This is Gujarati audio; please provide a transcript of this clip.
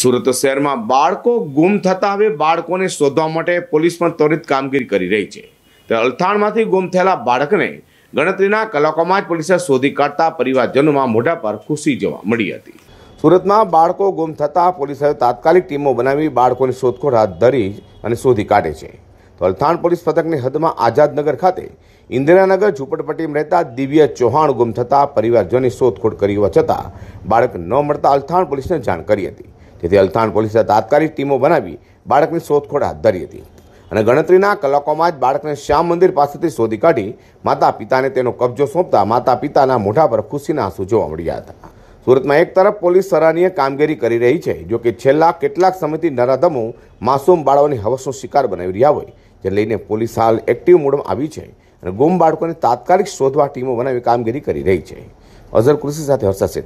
સુરત શહેરમાં બાળકો ગુમ થતા હવે બાળકોને શોધવા માટે પોલીસ પણ ત્વરિત કામગીરી કરી રહી છે અલથાણમાંથી ગુમ થયેલા બાળકને ગણતરીના કલાકોમાં જ પોલીસે શોધી કાઢતા પરિવારજનોમાં મોઢા પર ખુશી જોવા મળી હતી સુરતમાં બાળકો ગુમ થતાં પોલીસે તાત્કાલિક ટીમો બનાવી બાળકોની શોધખોળ હાથ ધરી અને શોધી કાઢે છે તો અલથાણ પોલીસ પથકની હદમાં આઝાદનગર ખાતે ઇન્દિરાનગર ઝૂંપડપટ્ટીમાં રહેતા દિવ્ય ચૌહાણ ગુમ થતાં પરિવારજનોની શોધખોળ કરી હોવા છતાં બાળક ન મળતા અલથાણ પોલીસને જાણ કરી હતી જેથી અલથાણ પોલીસે તાત્કાલિક ટીમો બનાવી બાળકની શોધખોળ હાથ ધરી હતી અને ગણતરીના કલાકોમાં જ બાળકને શ્યામ મંદિર પાસેથી શોધી કાઢી માતા પિતાને તેનો કબજો સોંપતા માતા પિતાના મોઢા પર ખુશીના આંસુ જોવા મળ્યા હતા સુરતમાં એક તરફ પોલીસ સરાહનીય કામગીરી કરી રહી છે જો કે છેલ્લા કેટલાક સમયથી નરાધમો માસૂમ બાળકોની હવસનો શિકાર બનાવી રહ્યા હોય જે લઈને પોલીસ હાલ એક્ટિવ મૂડમાં આવી છે અને ગુમ બાળકોને તાત્કાલિક શોધવા ટીમો બનાવી કામગીરી કરી રહી છે અઝર કૃષિ સાથે હર્ષા શેઠા